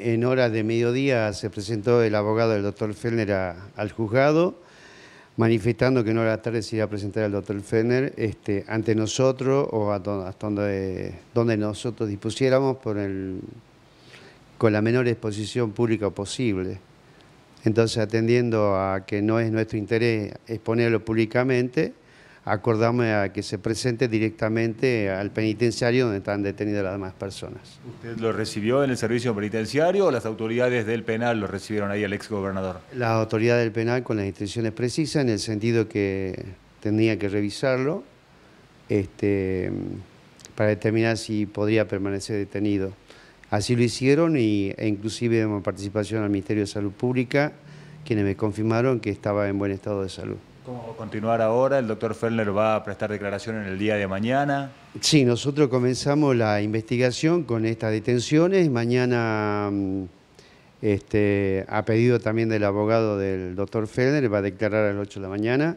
En horas de mediodía se presentó el abogado del doctor Fellner al juzgado, manifestando que en hora de la tarde se iba a presentar al doctor Fellner este, ante nosotros o hasta donde, nosotros dispusiéramos por con la menor exposición pública posible. Entonces, atendiendo a que no es nuestro interés exponerlo públicamente, acordamos a que se presente directamente al penitenciario donde están detenidas las demás personas. ¿Usted lo recibió en el servicio penitenciario o las autoridades del penal lo recibieron ahí al gobernador. Las autoridades del penal con las instrucciones precisas en el sentido que tenía que revisarlo este, para determinar si podría permanecer detenido. Así lo hicieron y, e inclusive mi participación al Ministerio de Salud Pública, quienes me confirmaron que estaba en buen estado de salud. ¿Cómo continuar ahora? ¿El doctor Fellner va a prestar declaración en el día de mañana? Sí, nosotros comenzamos la investigación con estas detenciones. Mañana, mm, este, a pedido también del abogado del doctor Fellner, va a declarar a las 8 de la mañana.